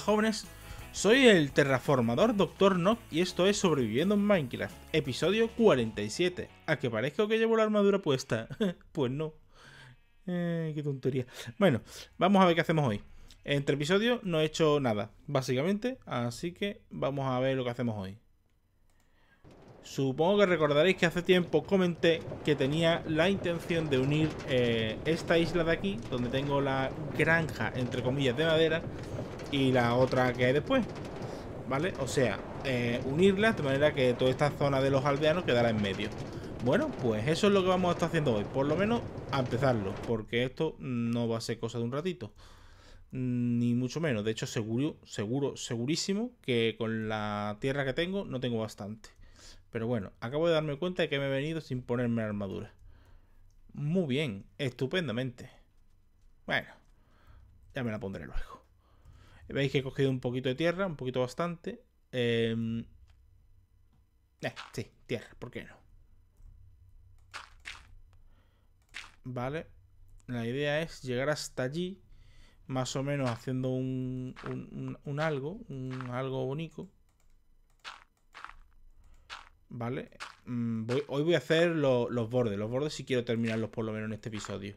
jóvenes, soy el terraformador Doctor Nock y esto es Sobreviviendo en Minecraft, episodio 47. A que parezca que llevo la armadura puesta. pues no. Eh, qué tontería. Bueno, vamos a ver qué hacemos hoy. Entre episodios no he hecho nada, básicamente, así que vamos a ver lo que hacemos hoy. Supongo que recordaréis que hace tiempo comenté que tenía la intención de unir eh, esta isla de aquí, donde tengo la granja, entre comillas, de madera, y la otra que hay después. ¿Vale? O sea, unirla eh, unirlas de manera que toda esta zona de los aldeanos Quedara en medio. Bueno, pues eso es lo que vamos a estar haciendo hoy. Por lo menos a empezarlo, porque esto no va a ser cosa de un ratito. Mm, ni mucho menos. De hecho, seguro, seguro, segurísimo que con la tierra que tengo no tengo bastante. Pero bueno, acabo de darme cuenta de que me he venido sin ponerme armadura. Muy bien, estupendamente. Bueno, ya me la pondré luego. Veis que he cogido un poquito de tierra, un poquito bastante. Em, eh, sí, tierra, ¿por qué no? Vale. La idea es llegar hasta allí, más o menos haciendo un, algo, un algo bonito. Vale. Mm, hoy voy a hacer los bordes. Los bordes si quiero terminarlos por lo menos en este episodio.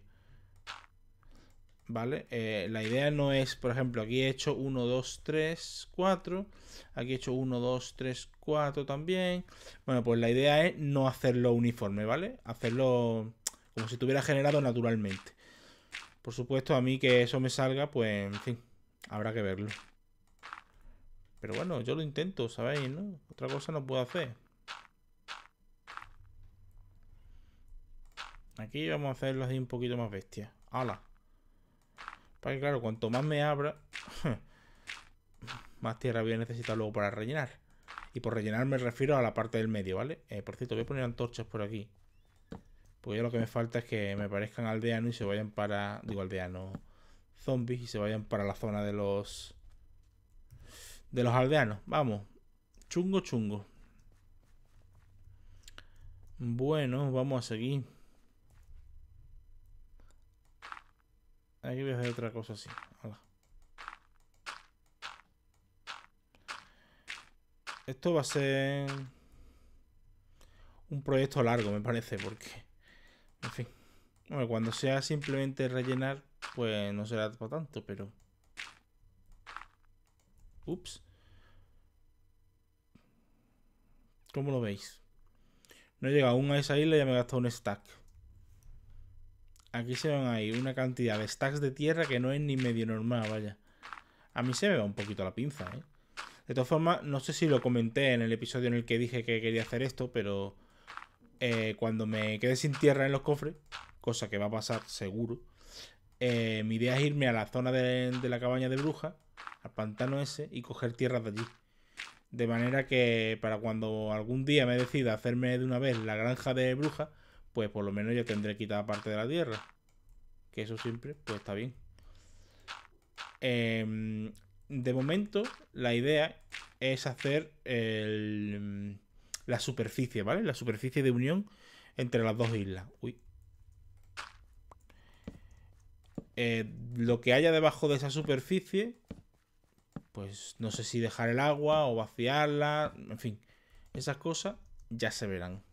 ¿vale? Eh, la idea no es, por ejemplo, aquí he hecho 1, 2, 3, 4, aquí he hecho 1, 2, 3, 4 también. Bueno, pues la idea es no hacerlo uniforme, ¿vale? Hacerlo como si estuviera generado naturalmente. Por supuesto, a mí que eso me salga, pues, en fin, habrá que verlo. Pero bueno, yo lo intento, ¿sabéis, no? Otra cosa no puedo hacer. Aquí vamos a hacerlo así un poquito más bestia. ¡Hala! Para que, claro, cuanto más me abra, más tierra voy a necesitar luego para rellenar. Y por rellenar me refiero a la parte del medio, ¿vale? Eh, por cierto, voy a poner antorchas por aquí. Porque ya lo que me falta es que me parezcan aldeanos y se vayan para... Digo, aldeanos. Zombies y se vayan para la zona de los... De los aldeanos. Vamos. Chungo, chungo. Bueno, vamos a seguir. Aquí voy a hacer otra cosa así. Esto va a ser un proyecto largo, me parece, porque... En fin. cuando sea simplemente rellenar, pues no será para tanto, pero... Ups. ¿Cómo lo veis? No he llegado aún a esa isla y ya me he gastado un stack. Aquí se ven ahí una cantidad de stacks de tierra que no es ni medio normal, vaya. A mí se me va un poquito la pinza, ¿eh? De todas formas, no sé si lo comenté en el episodio en el que dije que quería hacer esto, pero eh, cuando me quede sin tierra en los cofres, cosa que va a pasar seguro, eh, mi idea es irme a la zona de, la cabaña de bruja, al pantano ese, y coger tierra de allí. De manera que para cuando algún día me decida hacerme de una vez la granja de bruja, pues por lo menos ya tendré quitada parte de la tierra. Que eso siempre, pues está bien. Em, de momento, la idea es hacer la superficie, ¿vale? La superficie de unión entre las dos islas. Uy. Eh, lo que haya debajo de esa superficie, pues no sé si dejar el agua o vaciarla, en fin, esas cosas ya se verán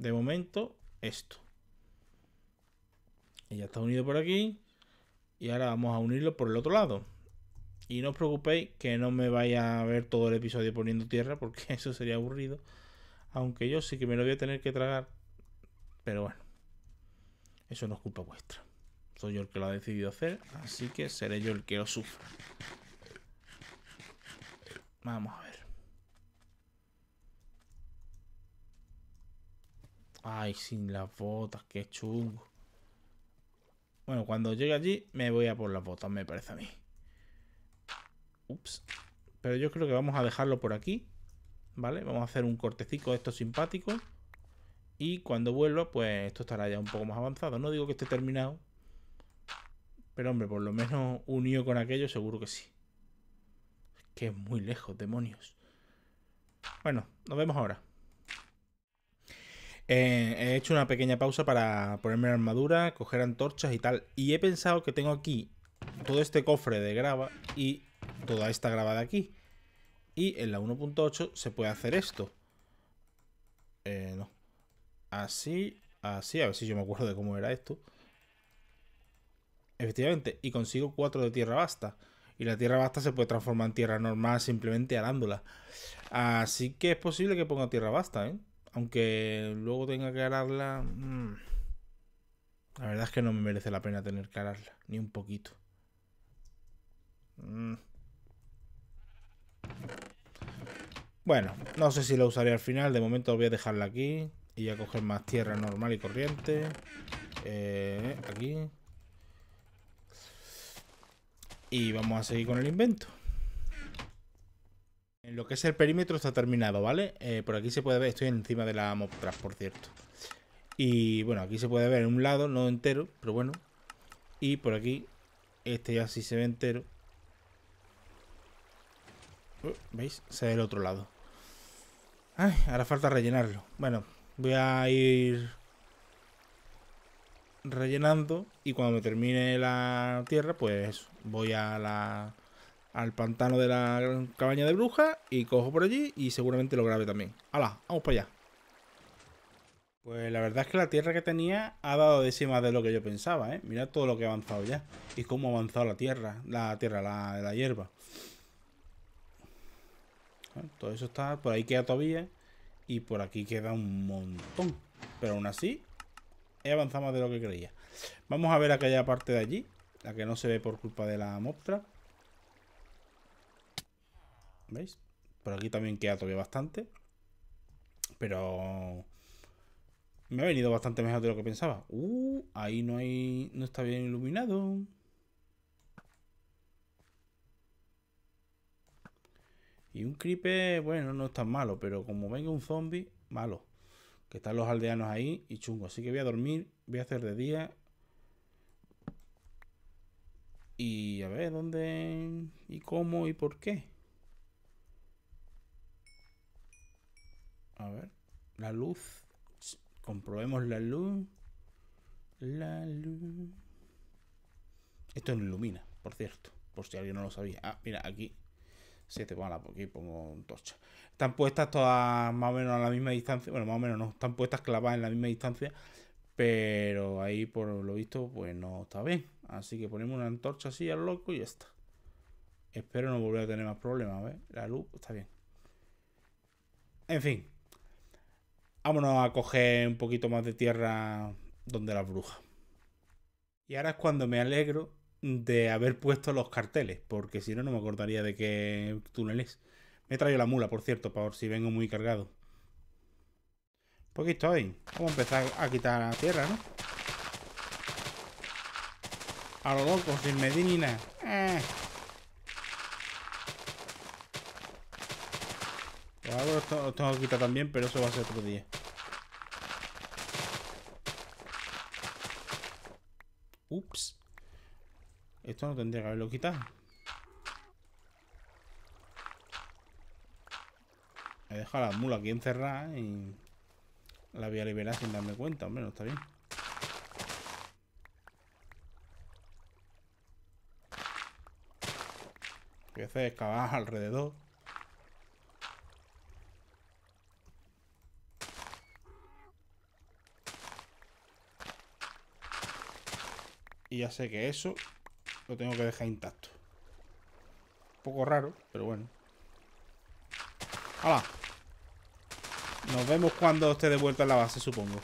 de momento esto. Y ya está unido por aquí. Y ahora vamos a unirlo por el otro lado. Y no os preocupéis que no me vaya a ver todo el episodio poniendo tierra porque eso sería aburrido. Aunque yo sí que me lo voy a tener que tragar. Pero bueno. Eso no es culpa vuestra. Soy yo el que lo ha decidido hacer, así que seré yo el que lo sufra. Vamos a ver. Ay, sin las botas, qué chungo. Bueno, cuando llegue allí me voy a por las botas, me parece a mí. Ups. Pero yo creo que vamos a dejarlo por aquí. ¿Vale? Vamos a hacer un cortecico de estos simpático Y cuando vuelva, pues esto estará ya un poco más avanzado. No digo que esté terminado. Pero hombre, por lo menos unido con aquello, seguro que sí. Es que es muy lejos, demonios. Bueno, nos vemos ahora. Eh, he hecho una pequeña pausa para ponerme la armadura, coger antorchas y tal. Y he pensado que tengo aquí todo este cofre de grava y toda esta grava de aquí. Y en la 1.8 se puede hacer esto. Eh, no. Así, así, a ver si yo me acuerdo de cómo era esto. Efectivamente, y consigo cuatro de tierra basta. Y la tierra basta se puede transformar en tierra normal simplemente arándola. Así que es posible que ponga tierra basta, ¿eh? Aunque luego tenga que ararla. Mm, la verdad es que no me merece la pena tener que ararla, ni un poquito. Mm. Bueno, no sé si la usaré al final. De momento voy a dejarla aquí. Y a coger más tierra normal y corriente. Eh, aquí. Y vamos a seguir con el invento lo que es el perímetro está terminado, ¿vale? Eh, por aquí se puede ver, estoy encima de la mob por cierto. Y bueno, aquí se puede ver un lado, no entero, pero bueno. Y por aquí, este ya sí se ve entero. Uh, ¿Veis? Se ve el otro lado. Ay, ahora falta rellenarlo. Bueno, voy a ir rellenando y cuando me termine la tierra, pues voy a la al pantano de la cabaña de bruja y cojo por allí y seguramente lo grabe también. ¡Hala! Vamos para allá. Pues la verdad es que la tierra que tenía ha dado de de lo que yo pensaba, ¿eh? Mira todo lo que ha avanzado ya. Y cómo ha avanzado la tierra, la tierra, la, hierba. todo eso está, por ahí queda todavía. Y por aquí queda un montón. Pero aún así, he avanzado más de lo que creía. Vamos a ver aquella parte de allí, la que no se ve por culpa de la mostra. ¿Veis? Por aquí también queda todavía bastante. Pero... Me ha venido bastante mejor de lo que pensaba. Uh, ahí no hay... No está bien iluminado. Y un creeper, bueno, no es tan malo, pero como venga un zombie, malo. Que están los aldeanos ahí y chungo. Así que voy a dormir, voy a hacer de día. Y a ver dónde y cómo y por qué. A ver. La luz. Comprobemos la luz. La luz. Esto no ilumina, por cierto. Por si alguien no lo sabía. Ah, mira, aquí. Se te la aquí pongo un torcha. Están puestas todas más o menos a la misma distancia. Bueno, más o menos no. Están puestas clavadas en la misma distancia. Pero ahí, por lo visto, pues no está bien. Así que ponemos una antorcha así al loco y ya está. Espero no volver a tener más problemas, ver, La luz está bien. En fin, vámonos a coger un poquito más de tierra donde las brujas. Y ahora es cuando me alegro de haber puesto los carteles, porque si no, no me acordaría de qué túnel es. Me he traído la mula, por cierto, por si vengo muy cargado. Pues aquí estoy. Vamos a empezar a quitar la tierra, ¿no? A lo loco, sin medina. ni lo eh. pues tengo quitar también, pero eso va a ser otro día. Ups. Esto no tendría que haberlo quitado. He dejado la mula aquí encerrada y la voy a liberar sin darme cuenta. Hombre, no está bien. Voy a hacer excavar alrededor. Y ya sé que eso lo tengo que dejar intacto. Un poco raro, pero bueno. ¡Hala! Nos vemos cuando esté de vuelta en la base, supongo.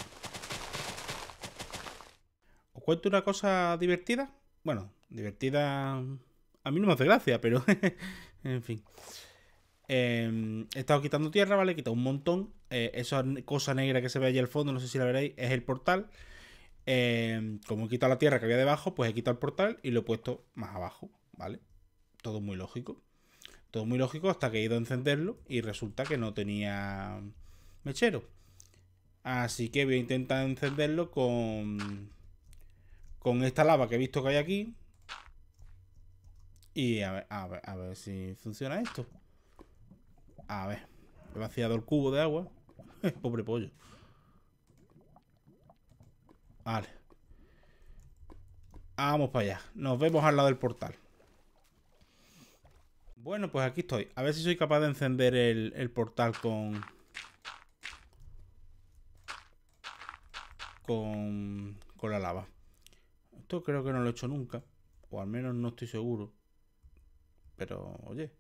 ¿Os cuento una cosa divertida? Bueno, divertida... A mí no me hace gracia, pero... en fin. Em, he estado quitando tierra, ¿vale? He quitado un montón. Eh, esa cosa negra que se ve allí al fondo, no sé si la veréis, es el portal. Em, como he quitado la tierra que había debajo, pues he quitado el portal y lo he puesto más abajo, ¿vale? Todo muy lógico. Todo muy lógico hasta que he ido a encenderlo y resulta que no tenía mechero. Así que voy a intentar encenderlo con, con esta lava que he visto que hay aquí. Y a ver, a ver si funciona esto. A ver. He vaciado el cubo de agua. Pobre pollo. Vale. Vamos para allá. Nos vemos al lado del portal. Bueno, pues aquí estoy. A ver si soy capaz de encender el, portal con... con... la lava. Esto creo que no lo he hecho nunca. O al menos no estoy seguro. Pero, oye.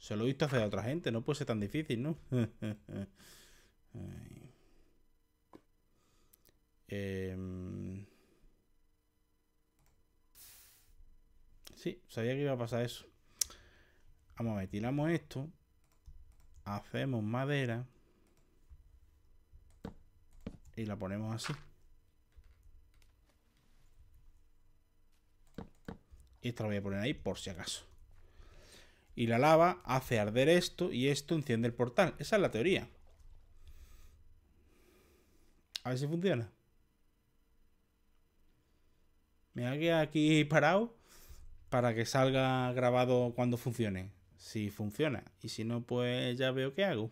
Se lo he visto hacer a otra gente. No puede ser tan difícil, ¿no? Em, sí, sabía que iba a pasar eso. Vamos a ver, tiramos esto. Hacemos madera. Y la ponemos así. Y esta la voy a poner ahí por si acaso. Y la lava hace arder esto y esto enciende el portal. Esa es la teoría. A ver si funciona me hago aquí parado para que salga grabado cuando funcione. Si funciona. Y si no, pues ya veo qué hago.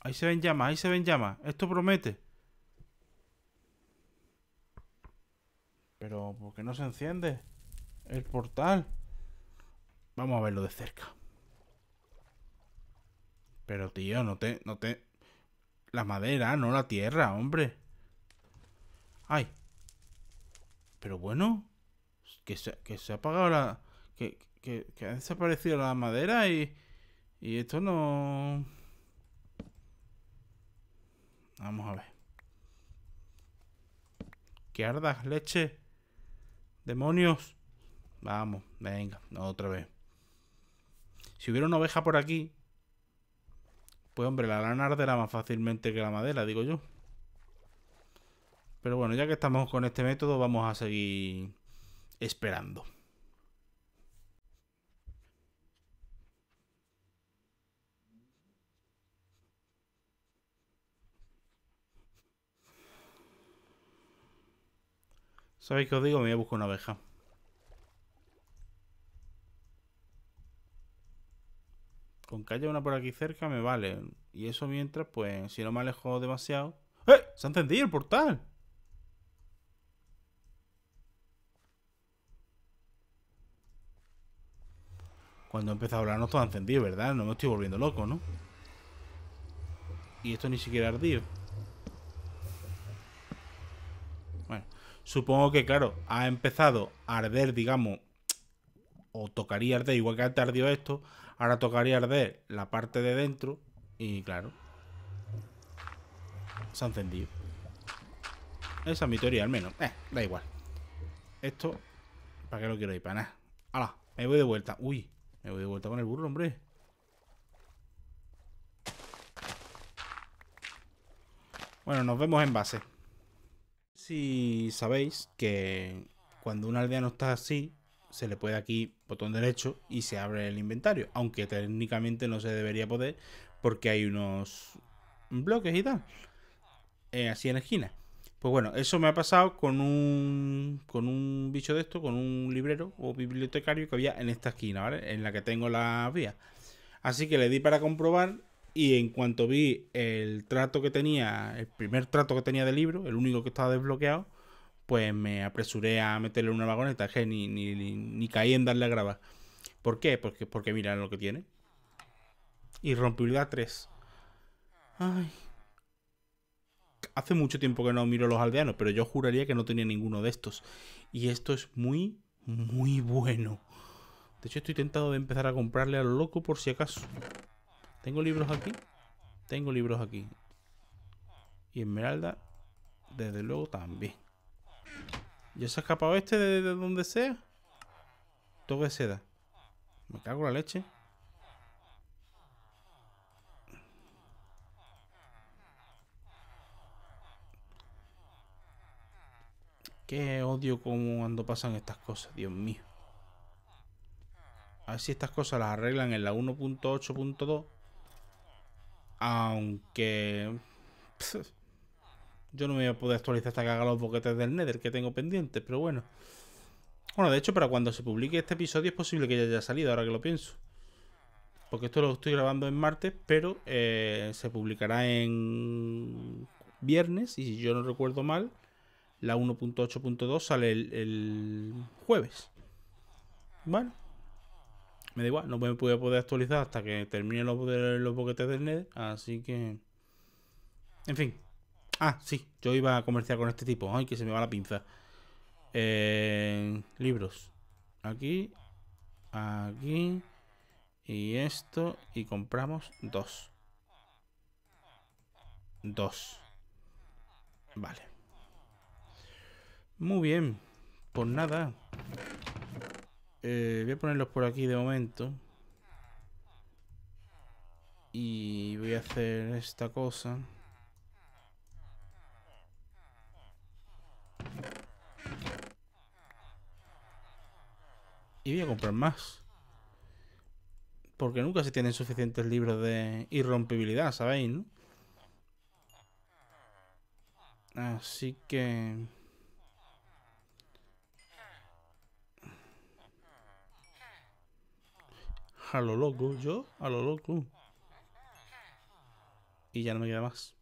Ahí se ven llamas, ahí se ven llamas. Esto promete. Pero, ¿por qué no se enciende el portal? Vamos a verlo de cerca. Pero tío, no te, no te... La madera, no la tierra, hombre. Ay. Pero bueno. Que se, que se ha apagado la... Que, ha desaparecido la madera y... Y esto no... Vamos a ver. Que ardas, leche. Demonios. Vamos, venga, otra vez. Si hubiera una oveja por aquí, pues hombre, la lana arderá más fácilmente que la madera, digo yo. Pero bueno, ya que estamos con este método, vamos a seguir esperando. ¿Sabéis qué os digo? Me voy a buscar una oveja. Con que haya una por aquí cerca me vale. Y eso mientras, pues, si no me alejo demasiado... ¡Eh! ¡Se ha encendido el portal! Cuando he a hablar no ha encendido, ¿verdad? No me estoy volviendo loco, ¿no? Y esto ni siquiera ardido. Bueno, supongo que, claro, ha empezado a arder, digamos, o tocaría arder, igual que antes ardió esto, ahora tocaría arder la parte de dentro y claro, se ha encendido. Esa es mi teoría, al menos. Eh, da igual. Esto, ¿para qué lo quiero ir? Para nada. ¡Hala! Me voy de vuelta. Uy, me voy de vuelta con el burro, hombre. Bueno, nos vemos en base. Si sabéis que cuando un no está así, se le puede aquí botón derecho y se abre el inventario, aunque técnicamente no se debería poder porque hay unos bloques y tal, eh, así en esquina. Pues bueno, eso me ha pasado con un, con un bicho de esto, con un librero o bibliotecario que había en esta esquina, ¿vale? En la que tengo la vía Así que le di para comprobar y en cuanto vi el trato que tenía, el primer trato que tenía de libro, el único que estaba desbloqueado, pues me apresuré a meterle una vagoneta, ni, ni, caí en darle a grabar. ¿Por qué? Porque, porque mira lo que tiene. Y rompibilidad 3. Ay. Hace mucho tiempo que no miro los aldeanos, pero yo juraría que no tenía ninguno de estos. Y esto es muy, muy bueno. De hecho, estoy tentado de empezar a comprarle a loco por si acaso. ¿Tengo libros aquí? Tengo libros aquí. Y Esmeralda, desde luego, también. ¿Ya se ha escapado este de, donde sea? Todo de seda. Me cago en la leche. Qué odio como cuando pasan estas cosas, Dios mío. A ver si estas cosas las arreglan en la 1.8.2. Aunque... Yo no me voy a poder actualizar hasta que haga los boquetes del Nether que tengo pendientes, pero bueno. Bueno, de hecho, para cuando se publique este episodio es posible que ya haya salido, ahora que lo pienso. Porque esto lo estoy grabando en martes, pero eh, se publicará en viernes. Y si yo no recuerdo mal, la 1.8.2 sale el, jueves. Bueno, me da igual, no me voy a poder actualizar hasta que termine los, los boquetes del Nether. Así que, en fin. Ah, sí, yo iba a comerciar con este tipo. Ay, que se me va la pinza. Eh, libros. Aquí, aquí y esto. Y compramos dos. Dos. Vale. Muy bien. Pues nada. Eh, voy a ponerlos por aquí de momento. Y voy a hacer esta cosa. Y voy a comprar más. Porque nunca se tienen suficientes libros de irrompibilidad, ¿sabéis? Así que... A lo loco, yo, a lo loco. Y ya no me queda más.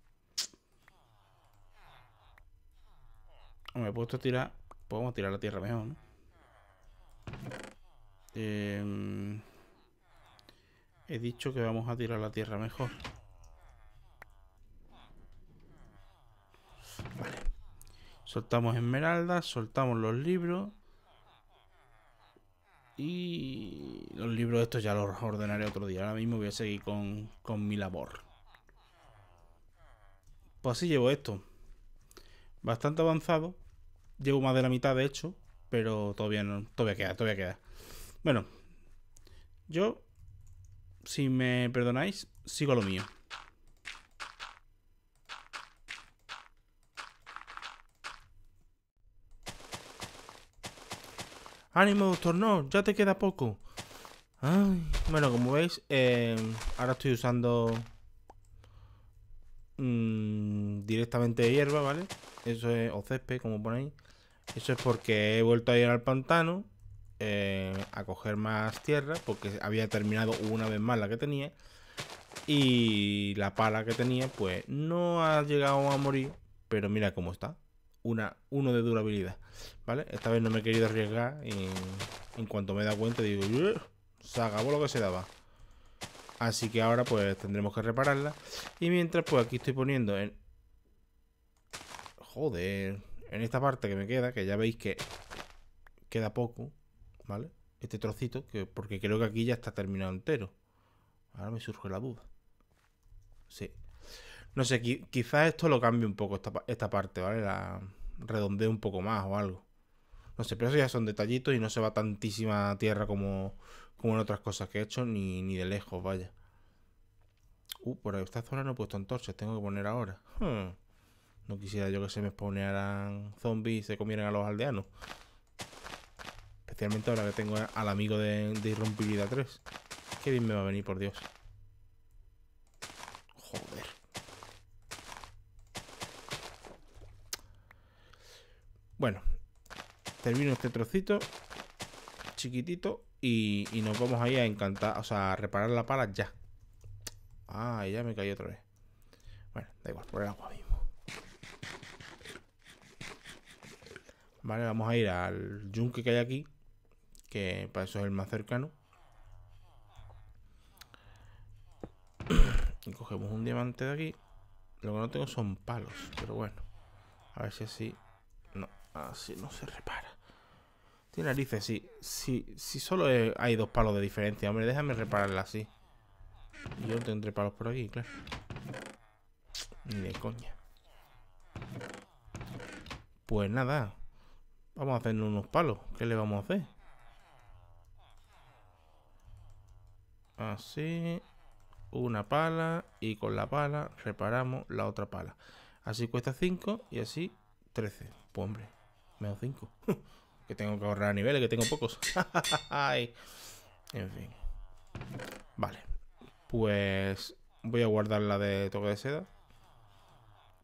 Me he puesto a tirar... Podemos tirar la tierra mejor, ¿no? Em, he dicho que vamos a tirar la tierra mejor. Soltamos esmeraldas, soltamos los libros. Y los libros estos ya los ordenaré otro día. Ahora mismo voy a seguir con, con mi labor. Pues así llevo esto. Bastante avanzado. Llevo más de la mitad, de hecho. Pero todavía Todavía queda, todavía queda. Bueno, yo, si me perdonáis, sigo lo mío. ¡Ánimo, doctor! ¡No! ¡Ya te queda poco! bueno, como veis, eh, ahora estoy usando mm, directamente hierba, ¿vale? Eso es, o césped, como ponéis. Eso es porque he vuelto a ir al pantano eh, a coger más tierra porque había terminado una vez más la que tenía y la pala que tenía pues no ha llegado a morir pero mira cómo está una, uno de durabilidad vale esta vez no me he querido arriesgar y en cuanto me he dado cuenta digo se acabó lo que se daba así que ahora pues tendremos que repararla y mientras pues aquí estoy poniendo en joder en esta parte que me queda que ya veis que queda poco ¿vale? Este trocito, que, porque creo que aquí ya está terminado entero. Ahora me surge la duda. Sí. No sé, quizás esto lo cambie un poco, esta, parte, ¿vale? La redondee un poco más o algo. No sé, pero eso ya son detallitos y no se va tantísima tierra como, como en otras cosas que he hecho, ni, ni de lejos, vaya. Uh, por esta zona no he puesto antorchas, tengo que poner ahora. Hmm. No quisiera yo que se me exponieran zombies y se comieran a los aldeanos. Especialmente ahora que tengo al amigo de, de 3. Qué bien me va a venir, por Dios. Joder. Bueno. Termino este trocito. Chiquitito. Y, nos vamos ahí a encantar. O sea, a reparar la pala ya. Ah, ya me caí otra vez. Bueno, da igual, por el agua mismo. Vale, vamos a ir al yunque que hay aquí que para eso es el más cercano. Y cogemos un diamante de aquí. Lo que no tengo son palos, pero bueno. A ver si así... No, así no se repara. Tiene narices, sí. Si, sí, sí solo hay dos palos de diferencia, hombre, déjame repararla así. Yo tendré palos por aquí, claro. Ni de coña. Pues nada. Vamos a hacernos unos palos. ¿Qué le vamos a hacer? Así. Una pala. Y con la pala reparamos la otra pala. Así cuesta 5 y así 13. Pues hombre, menos 5. que tengo que ahorrar niveles, que tengo pocos. en fin. Vale. Pues voy a guardar la de toque de seda.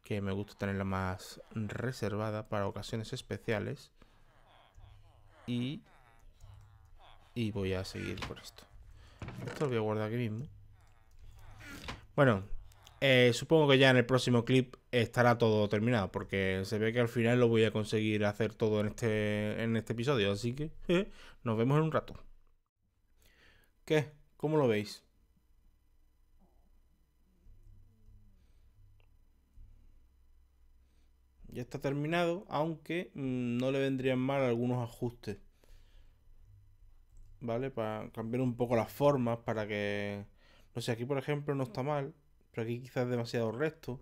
Que me gusta tenerla más reservada para ocasiones especiales. Y, y voy a seguir por esto. Esto lo voy a guardar aquí mismo. Bueno, eh, supongo que ya en el próximo clip estará todo terminado, porque se ve que al final lo voy a conseguir hacer todo en este, este episodio, así que nos vemos en un rato. ¿Qué? ¿Cómo lo veis? Ya está terminado, aunque mm, no le vendrían mal algunos ajustes. ¿vale? Para cambiar un poco las formas, para que... No sé, aquí por ejemplo no está mal, pero aquí quizás es demasiado recto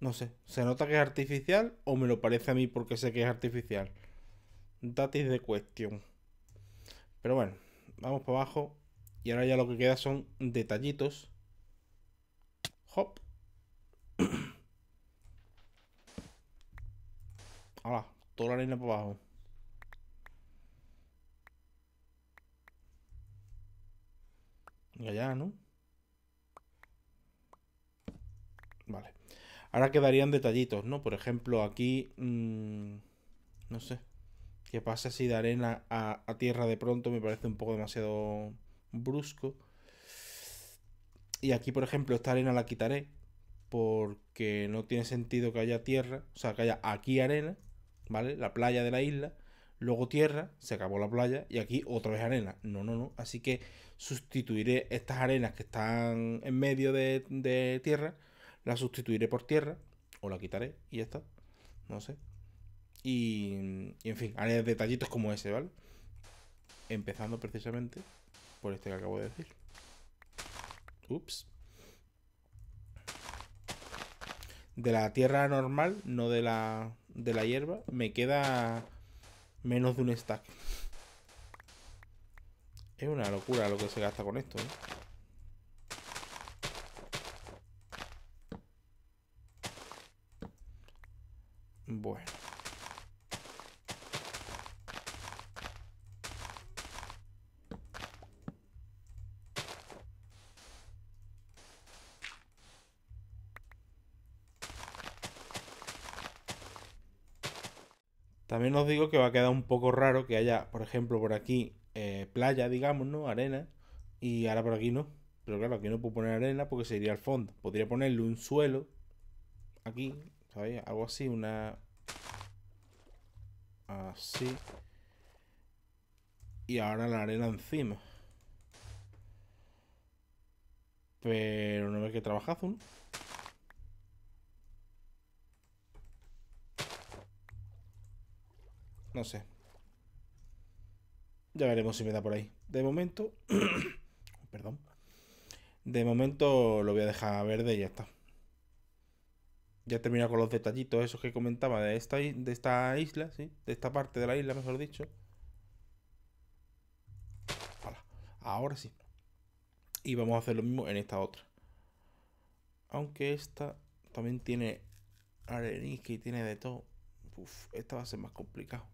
No sé, ¿se nota que es artificial o me lo parece a mí porque sé que es artificial? Datis de cuestión. Pero bueno, vamos para abajo. Y ahora ya lo que queda son detallitos. Hop. Ahora, toda la línea para abajo. Allá, ¿no? Vale. Ahora quedarían detallitos, ¿no? Por ejemplo, aquí... Mm, no sé. ¿Qué pasa si de arena a, a, tierra de pronto me parece un poco demasiado brusco? Y aquí, por ejemplo, esta arena la quitaré. Porque no tiene sentido que haya tierra. O sea, que haya aquí arena. ¿Vale? La playa de la isla. Luego tierra. Se acabó la playa. Y aquí otra vez arena. No, no, no. Así que sustituiré estas arenas que están en medio de, tierra, las sustituiré por tierra, o la quitaré y ya está. No sé. Y, en fin, haré detallitos como ese, ¿vale? Empezando precisamente por este que acabo de decir. Ups. De la tierra normal, no de la, de la hierba, me queda menos de un stack. Es una locura lo que se gasta con esto, ¿eh? Bueno. También os digo que va a quedar un poco raro que haya, por ejemplo, por aquí playa, digamos, ¿no? Arena. Y ahora por aquí no. Pero claro, aquí no puedo poner arena porque se iría al fondo. Podría ponerle un suelo. Aquí, ¿sabéis? Algo así, una... Así. Y ahora la arena encima. Pero no ve que trabajazo, No sé, ya veremos si me da por ahí. De momento, perdón. De momento lo voy a dejar verde y ya está. Ya he terminado con los detallitos esos que comentaba de esta, de esta isla, ¿sí? De esta parte de la isla, mejor dicho. Ahora sí. Y vamos a hacer lo mismo en esta otra. Aunque esta también tiene arenisca Que tiene de todo. esta va a ser más complicado.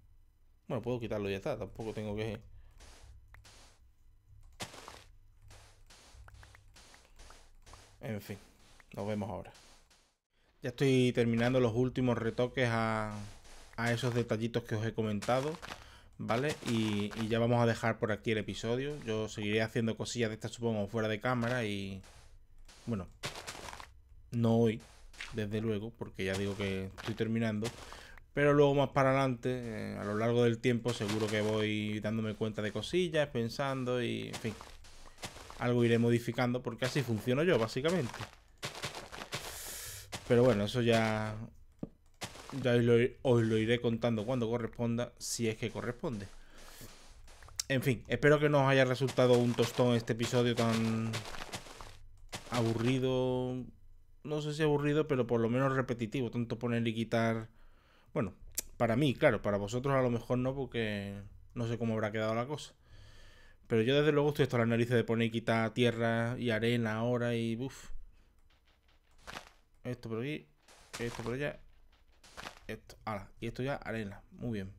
Bueno, puedo quitarlo y ya está. Tampoco tengo que... En fin, nos vemos ahora. Ya estoy terminando los últimos retoques a, a esos detallitos que os he comentado. ¿Vale? Y, y, ya vamos a dejar por aquí el episodio. Yo seguiré haciendo cosillas de estas, supongo, fuera de cámara y... Bueno, no hoy, desde luego, porque ya digo que estoy terminando. Pero luego más para adelante, eh, a lo largo del tiempo, seguro que voy dándome cuenta de cosillas, pensando y, en fin, algo iré modificando porque así funciono yo, básicamente. Pero bueno, eso ya, ya lo, os lo iré contando cuando corresponda, si es que corresponde. En fin, espero que no os haya resultado un tostón este episodio tan aburrido. No sé si aburrido, pero por lo menos repetitivo. Tanto poner y quitar bueno, para mí, claro, para vosotros a lo mejor no, porque no sé cómo habrá quedado la cosa. Pero yo desde luego estoy a las narices de poner y quitar tierra y arena ahora y... Uf. Esto por aquí, esto por allá, esto, ala, y esto ya arena, muy bien.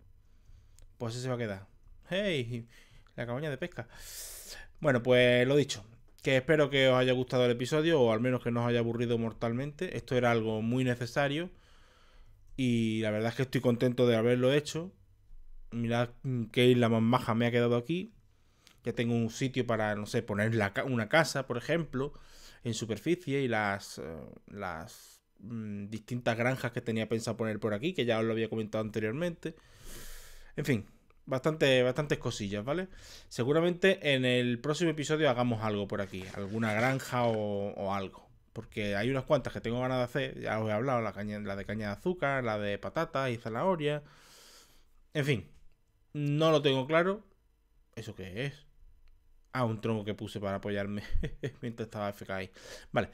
Pues así se va a quedar. ¡Hey! La cabaña de pesca. Bueno, pues lo dicho, que espero que os haya gustado el episodio o al menos que no os haya aburrido mortalmente. Esto era algo muy necesario y la verdad es que estoy contento de haberlo hecho. Mirad qué isla más maja me ha quedado aquí. Ya tengo un sitio para, no sé, poner la, una casa, por ejemplo, en superficie y las, eh, las mm, distintas granjas que tenía pensado poner por aquí, que ya os lo había comentado anteriormente. En fin, bastante, bastantes cosillas, ¿vale? Seguramente en el próximo episodio hagamos algo por aquí, alguna granja o algo porque hay unas cuantas que tengo ganas de hacer, ya os he hablado, la, caña, de caña de azúcar, la de patata y zanahoria. En fin, no lo tengo claro. ¿Eso qué es? Ah, un tronco que puse para apoyarme mientras estaba ahí... Vale,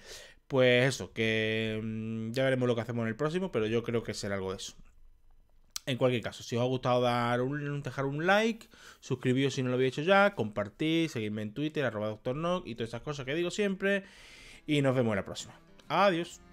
pues eso, que mm, ya veremos lo que hacemos en el próximo, pero yo creo que será algo de eso. En cualquier caso, si os ha gustado dar un, dejar un like, suscribiros si no lo habéis hecho ya, compartir, seguirme en Twitter, arroba Doctor y todas esas cosas que digo siempre y nos vemos en la próxima. Adiós.